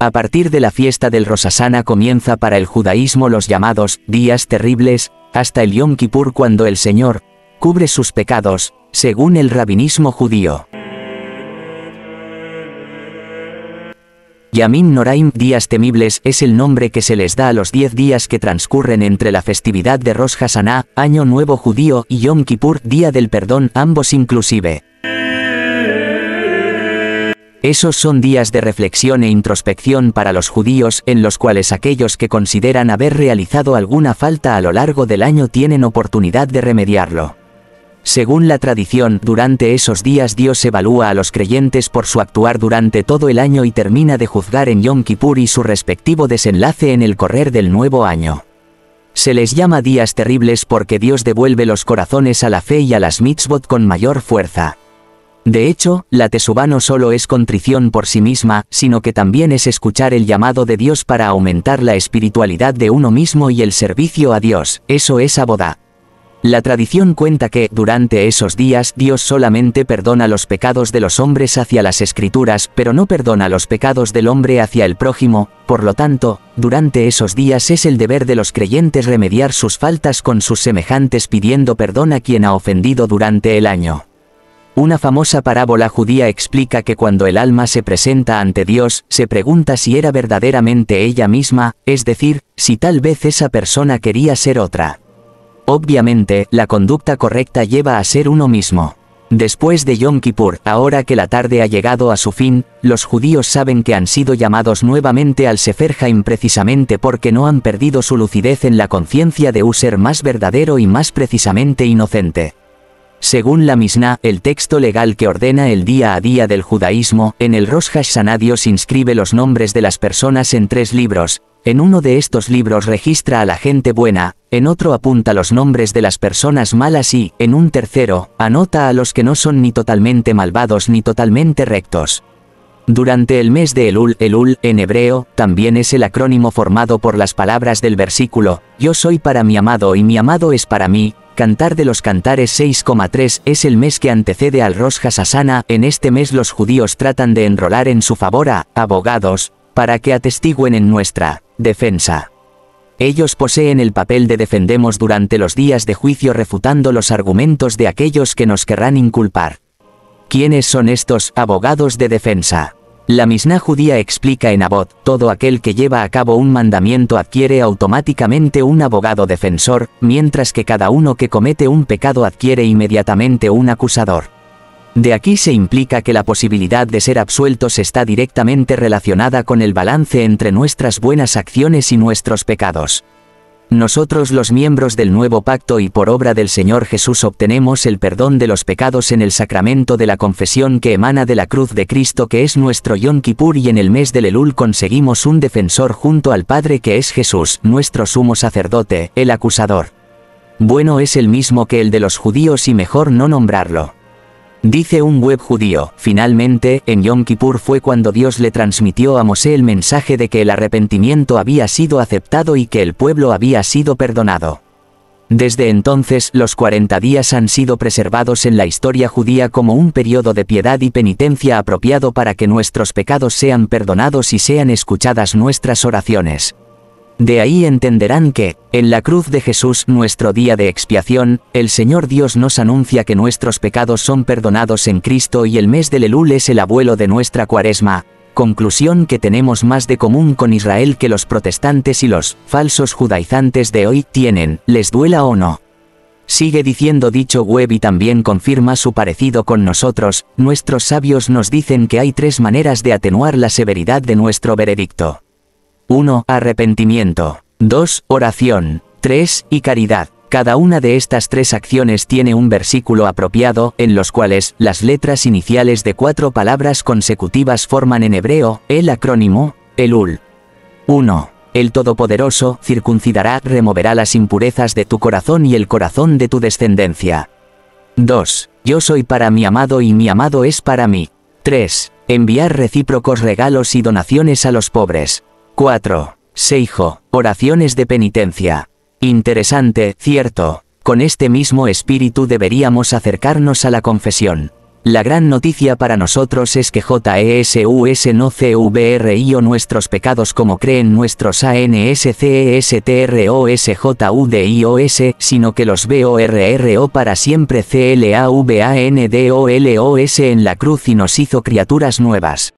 A partir de la fiesta del Rosasana comienza para el judaísmo los llamados días terribles, hasta el Yom Kippur cuando el Señor cubre sus pecados, según el rabinismo judío. Yamin Noraim, días temibles, es el nombre que se les da a los 10 días que transcurren entre la festividad de Rosh Año Nuevo Judío, y Yom Kippur, Día del Perdón, ambos inclusive. Esos son días de reflexión e introspección para los judíos en los cuales aquellos que consideran haber realizado alguna falta a lo largo del año tienen oportunidad de remediarlo. Según la tradición, durante esos días Dios evalúa a los creyentes por su actuar durante todo el año y termina de juzgar en Yom Kippur y su respectivo desenlace en el correr del nuevo año. Se les llama días terribles porque Dios devuelve los corazones a la fe y a las mitzvot con mayor fuerza. De hecho, la tesubá no solo es contrición por sí misma, sino que también es escuchar el llamado de Dios para aumentar la espiritualidad de uno mismo y el servicio a Dios, eso es abodá. La tradición cuenta que, durante esos días, Dios solamente perdona los pecados de los hombres hacia las escrituras, pero no perdona los pecados del hombre hacia el prójimo, por lo tanto, durante esos días es el deber de los creyentes remediar sus faltas con sus semejantes pidiendo perdón a quien ha ofendido durante el año. Una famosa parábola judía explica que cuando el alma se presenta ante Dios, se pregunta si era verdaderamente ella misma, es decir, si tal vez esa persona quería ser otra. Obviamente, la conducta correcta lleva a ser uno mismo. Después de Yom Kippur, ahora que la tarde ha llegado a su fin, los judíos saben que han sido llamados nuevamente al Sefer Haim precisamente porque no han perdido su lucidez en la conciencia de un ser más verdadero y más precisamente inocente. Según la Mishnah, el texto legal que ordena el día a día del judaísmo, en el Rosh Hashaná Dios inscribe los nombres de las personas en tres libros, en uno de estos libros registra a la gente buena, en otro apunta los nombres de las personas malas y, en un tercero, anota a los que no son ni totalmente malvados ni totalmente rectos. Durante el mes de Elul, Elul, en hebreo, también es el acrónimo formado por las palabras del versículo, Yo soy para mi amado y mi amado es para mí, Cantar de los Cantares 6,3 es el mes que antecede al Rosh sasana en este mes los judíos tratan de enrolar en su favor a abogados, para que atestiguen en nuestra defensa. Ellos poseen el papel de defendemos durante los días de juicio refutando los argumentos de aquellos que nos querrán inculpar. ¿Quiénes son estos abogados de defensa? La misna judía explica en Abod, todo aquel que lleva a cabo un mandamiento adquiere automáticamente un abogado defensor, mientras que cada uno que comete un pecado adquiere inmediatamente un acusador. De aquí se implica que la posibilidad de ser absueltos está directamente relacionada con el balance entre nuestras buenas acciones y nuestros pecados. Nosotros los miembros del nuevo pacto y por obra del Señor Jesús obtenemos el perdón de los pecados en el sacramento de la confesión que emana de la cruz de Cristo que es nuestro Yom Kippur y en el mes del Elul conseguimos un defensor junto al Padre que es Jesús, nuestro sumo sacerdote, el acusador. Bueno es el mismo que el de los judíos y mejor no nombrarlo. Dice un web judío, finalmente, en Yom Kippur fue cuando Dios le transmitió a Mosé el mensaje de que el arrepentimiento había sido aceptado y que el pueblo había sido perdonado. Desde entonces los 40 días han sido preservados en la historia judía como un periodo de piedad y penitencia apropiado para que nuestros pecados sean perdonados y sean escuchadas nuestras oraciones. De ahí entenderán que, en la cruz de Jesús nuestro día de expiación, el Señor Dios nos anuncia que nuestros pecados son perdonados en Cristo y el mes del Elul es el abuelo de nuestra cuaresma. Conclusión que tenemos más de común con Israel que los protestantes y los falsos judaizantes de hoy tienen, les duela o no. Sigue diciendo dicho web y también confirma su parecido con nosotros, nuestros sabios nos dicen que hay tres maneras de atenuar la severidad de nuestro veredicto. 1. Arrepentimiento. 2. Oración. 3. Y caridad. Cada una de estas tres acciones tiene un versículo apropiado, en los cuales las letras iniciales de cuatro palabras consecutivas forman en hebreo el acrónimo Elul. 1. El Todopoderoso circuncidará, removerá las impurezas de tu corazón y el corazón de tu descendencia. 2. Yo soy para mi amado y mi amado es para mí. 3. Enviar recíprocos regalos y donaciones a los pobres. 4. Seijo, oraciones de penitencia. Interesante, cierto, con este mismo espíritu deberíamos acercarnos a la confesión. La gran noticia para nosotros es que JESUS no CVRI o nuestros pecados como creen nuestros ANSCESTROSJUDIOS, e sino que los BORRO para siempre CLAVANDOLOS en la cruz y nos hizo criaturas nuevas.